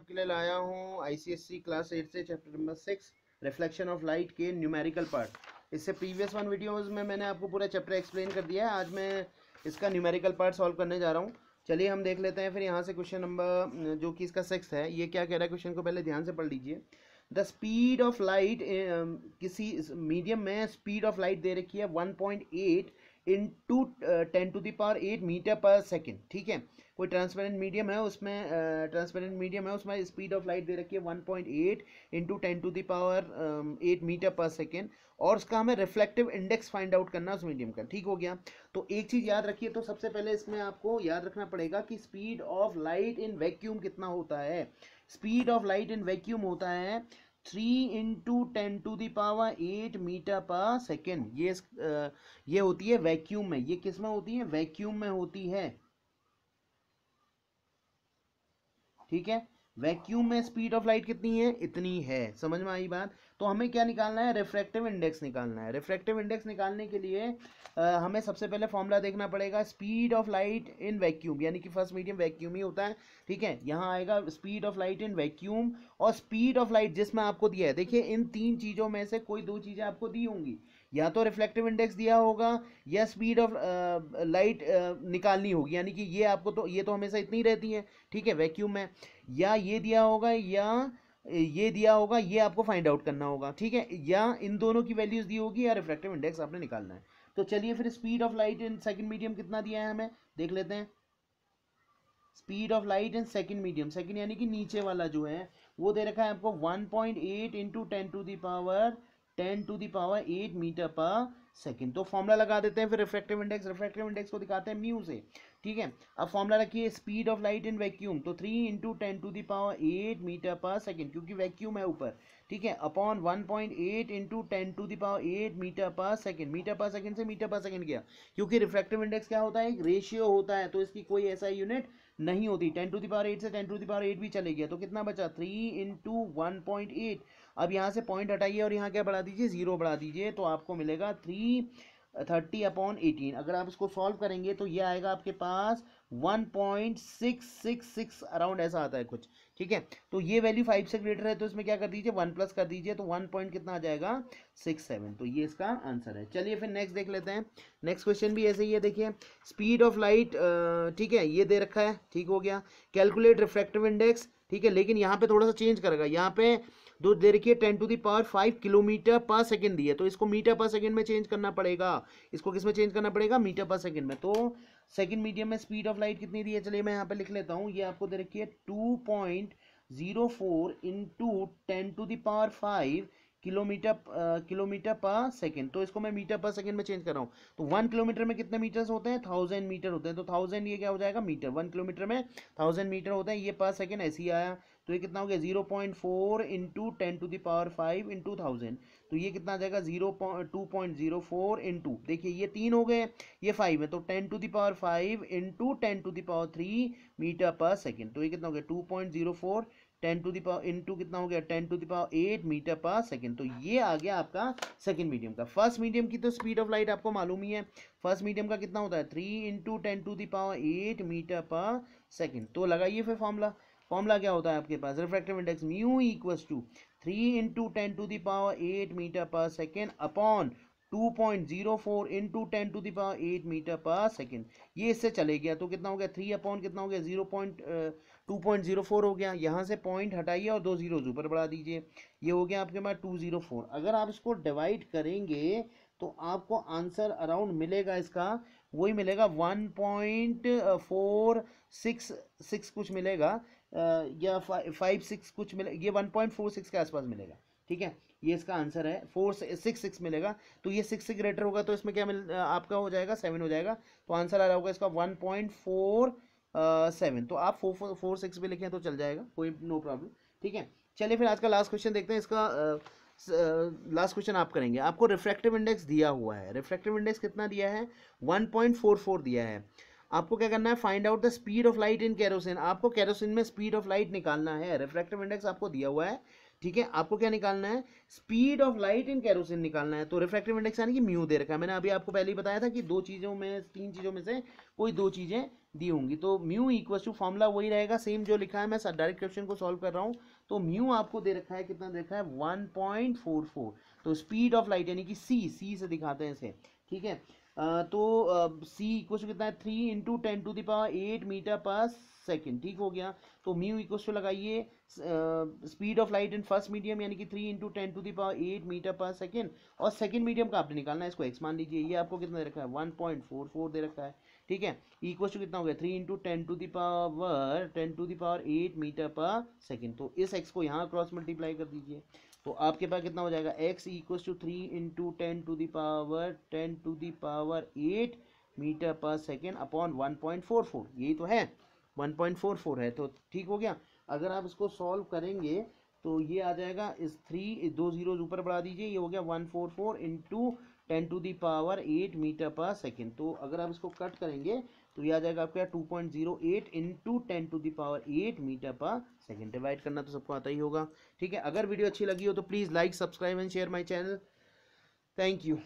आपके लिए लाया हूँ आईसीएससी क्लास एट से chapter number six reflection of light के न्यूमेरिकल पार्ट इससे प्रीवियस वन वीडियोस में मैंने आपको पूरा चैप्टर एक्सप्लेन कर दिया है आज मैं इसका न्यूमेरिकल पार्ट सॉल्व करने जा रहा हूँ चलिए हम देख लेते हैं फिर यहाँ से क्वेश्चन नंबर जो कि इसका सिक्स है ये क्या कह रहा है क्वेश्चन को पहले ध्यान से पढ़ लीजिए द स्पीड ऑफ लाइट किसी मीडियम में स्पीड ऑफ लाइट दे रखी है one point eight into ten to the power eight metre per second ठीक है कोई ट्रांसपेरेंट मीडियम है उसमें ट्रांसपेरेंट uh, मीडियम है उसमें स्पीड ऑफ लाइट दे रखी है one point eight into ten to the power eight metre per second और उसका हमें रिफ्लेक्टिव इंडेक्स फाइंड आउट करना उस मीडियम का ठीक हो गया तो एक चीज़ याद रखिए तो सबसे पहले इसमें आपको याद रखना पड़ेगा कि speed of light in vacuum कितना होता है speed of light in vacuum होता है three into ten to the power eight metre per second ये ये होती है वैक्यूम में ये किस में होती है वैक्यूम में होती है ठीक है वैक्यूम में स्पीड ऑफ लाइट कितनी है इतनी है समझ में आई बात तो हमें क्या निकालना है रिफ्रैक्टिव इंडेक्स निकालना है रिफ्रैक्टिव इंडेक्स निकालने के लिए आ, हमें सबसे पहले फॉर्मूला देखना पड़ेगा speed of light in vacuum यानी कि फर्स्ट मीडियम वैक्यूम ही होता है ठीक है यहाँ आएगा speed of light in vacuum और स्पीड ऑफ लाइट जिसमें आपको दिया है देखिए इन तीन चीज़ों में से कोई दो चीज़ें आपको दी होंगी या तो रिफ्लेक्टिव इंडेक्स दिया होगा या स्पीड ऑफ लाइट निकालनी होगी यानी कि ये आपको तो ये तो हमेशा इतनी रहती है ठीक है वैक्यूम में या ये दिया होगा या ये दिया होगा ये आपको फाइंड आउट करना होगा ठीक है या इन दोनों की वैल्यूज दी होगी या रिफ्रैक्टिव इंडेक्स आपने निकालना है तो चलिए फिर speed of light in second medium कितना दिया है हमें देख लेते हैं speed of light in second medium second यानी कि नीचे वाला जो है वो दे रखा है आपको one point eight into ten to the power ten to the power eight metre per second तो फॉर्मूला लगा देते हैं फिर रिफ्रेक्टिव इंडेक्स रिफ्रेक्टिव इंडेक्स को दिखाते हैं म्यू से ठीक है अब फॉर्मूला रखिए speed of light in vacuum तो three into ten to the power eight metre per second क्योंकि वैक्यूम है ऊपर ठीक है upon one point eight into ten to the power eight metre per second meter per second से meter per second क्या क्योंकि reflective index क्या होता है एक रेशियो होता है तो इसकी कोई ऐसा यूनिट नहीं होती टेन टू दावर एट से टेन टू दावर एट भी चले गया तो कितना बचा three into one point eight अब यहाँ से पॉइंट हटाइए और यहाँ क्या बढ़ा दीजिए जीरो बढ़ा दीजिए तो आपको मिलेगा थ्री थर्टी अपॉन एटीन अगर आप इसको सॉल्व करेंगे तो ये आएगा आपके पास one point six six six around ऐसा आता है कुछ ठीक है तो ये वैल्यू फाइव से ग्रेटर है तो इसमें क्या कर दीजिए वन प्लस कर दीजिए तो वन पॉइंट कितना आ जाएगा सिक्स सेवन तो ये इसका आंसर है चलिए फिर नेक्स्ट देख लेते हैं नेक्स्ट क्वेश्चन भी ऐसे ही है देखिए स्पीड ऑफ लाइट ठीक है ये दे रखा है ठीक हो गया कैलकुलेट रिफ्रैक्टिव इंडेक्स ठीक है लेकिन यहाँ पे थोड़ा सा चेंज करेगा यहाँ पे दो दे रखिए ten to power five kilometer per second दी है तो इसको मीटर पर सेकेंड में चेंज करना पड़ेगा इसको किस में चेंज करना पड़ेगा मीटर पर सेकेंड में तो सेकेंड मीडियम में स्पीड ऑफ लाइट कितनी दी है चलिए मैं यहाँ पे लिख लेता हूँ ये आपको दे रखिए two point zero four into ten to power five kilometer kilometer per second तो इसको मैं मीटर पर सेकेंड में चेंज कर रहा हूँ तो वन किलोमीटर में कितने मीटर्स होते हैं थाउजेंड मीटर होते हैं तो थाउजेंड ये क्या हो जाएगा मीटर वन किलोमीटर में थाउजेंड मीटर होते हैं ये पर सेकेंड ऐसे ही आया तो ये कितना हो गया zero point four into ten to power five into thousand तो ये कितना आ जाएगा zero two point zero four into देखिए ये तीन हो गए ये फाइव है तो ten to power five into ten to power three meter per second तो ये कितना हो गया two point zero four ten to power into कितना हो गया ten to the power eight metre per second तो ये आ गया आपका सेकेंड मीडियम का फर्स्ट मीडियम की तो स्पीड ऑफ लाइट आपको मालूम ही है फर्स्ट मीडियम का कितना होता है three into ten to the power eight metre per second तो लगाइए फिर फॉर्मूला फॉर्मूला क्या होता है आपके पास refractive index mu equals to three into ten to the power eight metre per second upon two point zero four into ten to the power eight metre per second ये इससे चले गया तो कितना हो गया थ्री अपॉन कितना हो गया zero point two point zero four हो गया यहाँ से पॉइंट हटाइए और दो जीरोज ऊपर बढ़ा दीजिए ये हो गया आपके पास टू जीरो फोर अगर आप इसको डिवाइड करेंगे तो आपको आंसर अराउंड मिलेगा इसका वही मिलेगा वन पॉइंट फोर सिक्स कुछ मिलेगा या फाइव सिक्स कुछ मिलेगा ये वन पॉइंट फोर सिक्स के आसपास मिलेगा ठीक है ये इसका आंसर है फोर सिक्स सिक्स मिलेगा तो ये सिक्स से ग्रेटर होगा तो इसमें क्या मिल आपका हो जाएगा सेवन हो जाएगा तो आंसर आ रहा होगा इसका वन पॉइंट फोर सेवन तो आप फोर फोर फोर सिक्स भी लिखें तो चल जाएगा कोई नो प्रॉब्लम ठीक है चलिए फिर आज का लास्ट क्वेश्चन देखते हैं इसका लास्ट क्वेश्चन आप करेंगे आपको रिफ्रैक्टिव इंडेक्स दिया हुआ है रिफ्रैक्टिव इंडेक्स कितना दिया है वन पॉइंट फोर फोर दिया है आपको क्या करना है find out the speed of light in kerosene आपको कैरोसिन में स्पीड ऑफ लाइट निकालना है रिफ्रैक्टिव इंडेक्स आपको दिया हुआ है ठीक है आपको क्या निकालना है speed of light in kerosene निकालना है तो रिफ्रैक्टिव इंडेक्स यानी कि म्यू दे रखा है मैंने अभी आपको पहले ही बताया था कि दो चीज़ों में तीन चीज़ों में से कोई दो चीज़ें दी होंगी तो म्यू इक्व टू फॉर्मूला वही रहेगा सेम जो लिखा है मैं डायरेक्ट क्वेश्चन को सॉल्व कर रहा हूँ तो म्यू आपको दे रखा है कितना दे रखा है 1.44 तो स्पीड ऑफ लाइट यानी कि सी सी से दिखाते हैं इसे ठीक है आ, तो सी इक्व कितना है three into ten to the power eight metre per second ठीक हो गया तो म्यू इक्व टू लगाइए speed of light in first medium यानी कि three into ten to the power eight metre per second और सेकेंड मीडियम का आपने निकालना है इसको एक्स मान लीजिए ये आपको कितना दे रखा है वन पॉइंट फोर फोर दे रखा है ठीक है इक्वल टू कितना हो गया three into ten to the power ten to the power eight metre per second तो इस एक्स को यहाँ क्रॉस मल्टीप्लाई कर दीजिए तो आपके पास कितना हो जाएगा x equal to three into ten to the power ten to the power eight metre per second upon one point four four यही तो है वन पॉइंट फोर फोर है तो ठीक हो गया अगर आप इसको सॉल्व करेंगे तो ये आ जाएगा इस थ्री दो जीरो ऊपर बढ़ा दीजिए ये हो गया one four four into ten to the power eight metre per second तो अगर आप इसको कट करेंगे तो यह आ जाएगा आपका two point zero eight into ten to the power eight metre per second divide करना तो सबको आता ही होगा ठीक है अगर वीडियो अच्छी लगी हो तो please like subscribe and share my channel thank you